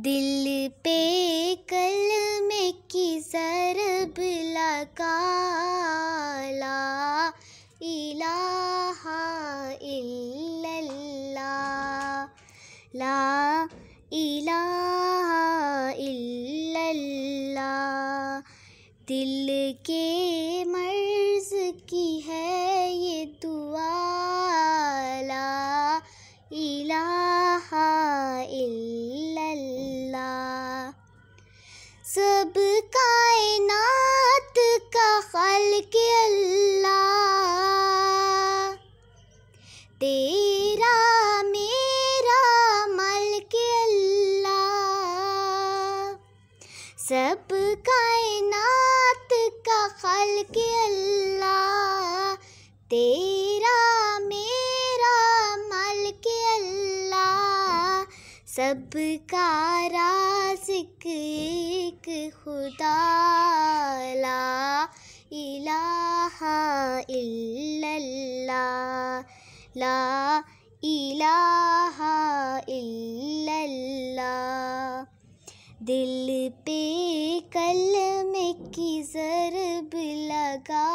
दिल पे कल में की सरब लगाला इलाहा इल्लल्लाह ला इलाहा इल्लल्लाह दिल के मर्ज की है सब कायनात का खल के अल्लाह तेरा मेरा मल के अल्लाह सब का राजिक एक खुदा ला इलाहा इल्लल्लाह ला इलाहा इल्लल्लाह दिल पे की जरब लगा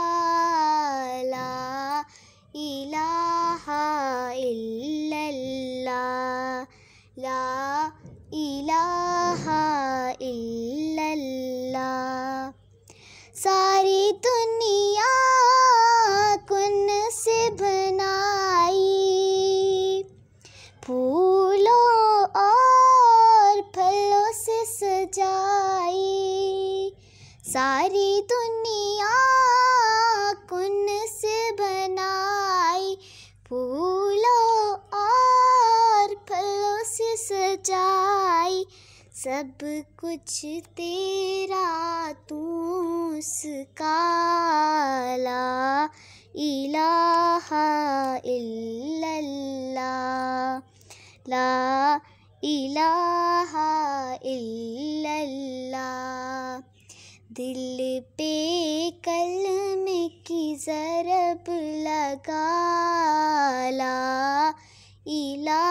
ला इलाहा इल्लल्लाह ला इलाहा इल्लल्लाह सारी दुनिया सारी दुनिया कुन से बनाई फूलों और फलों से सजाई सब कुछ तेरा तू उसकाला इलाहा इल्लल्लाह ला इलाहा इल्लल्लाह दिल पे कल में की जरब लगा ला इला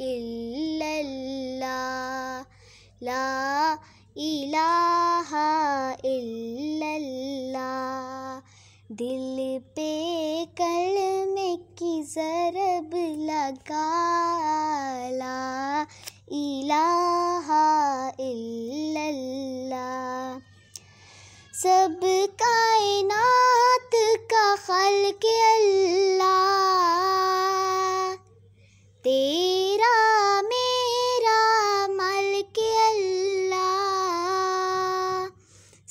इला इला दिल पे कल में की जरब लगा ला इला सब कायनात का खल के अल्लाह तेरा मेरा मल के अल्लाह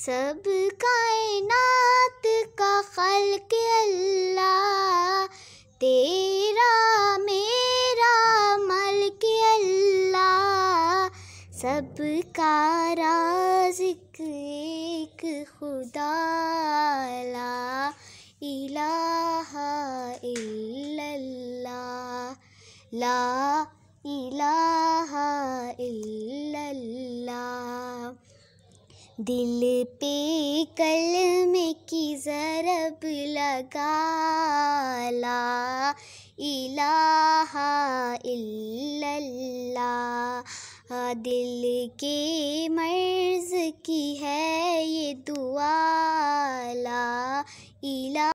सब कायनात का खल के का राजिक एक खुदा इला इलाहा ला इला दिल पे कल में की ज़रब लगा इला इलाहा दिल के मर्ज की है ये दुआ ला इला